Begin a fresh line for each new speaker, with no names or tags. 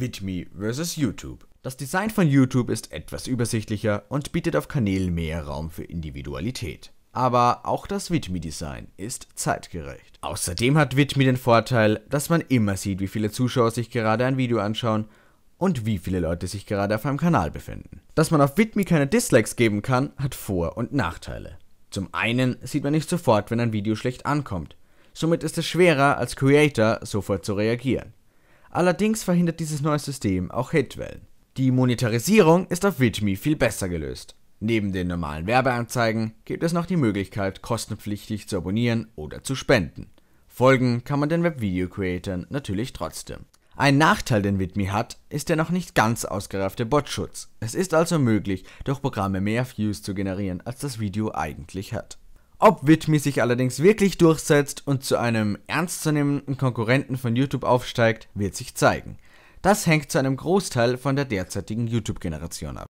Vidme vs. YouTube. Das Design von YouTube ist etwas übersichtlicher und bietet auf Kanälen mehr Raum für Individualität. Aber auch das Vidme-Design ist zeitgerecht. Außerdem hat Vidme den Vorteil, dass man immer sieht, wie viele Zuschauer sich gerade ein Video anschauen und wie viele Leute sich gerade auf einem Kanal befinden. Dass man auf Vidme keine Dislikes geben kann, hat Vor- und Nachteile. Zum einen sieht man nicht sofort, wenn ein Video schlecht ankommt. Somit ist es schwerer, als Creator sofort zu reagieren. Allerdings verhindert dieses neue System auch Hitwellen. Die Monetarisierung ist auf Vidme viel besser gelöst. Neben den normalen Werbeanzeigen gibt es noch die Möglichkeit, kostenpflichtig zu abonnieren oder zu spenden. Folgen kann man den Webvideo-Creatern natürlich trotzdem. Ein Nachteil, den Vidme hat, ist der noch nicht ganz ausgereifte Botschutz. Es ist also möglich, durch Programme mehr Views zu generieren, als das Video eigentlich hat. Ob Vidme sich allerdings wirklich durchsetzt und zu einem ernstzunehmenden Konkurrenten von YouTube aufsteigt, wird sich zeigen. Das hängt zu einem Großteil von der derzeitigen YouTube-Generation ab.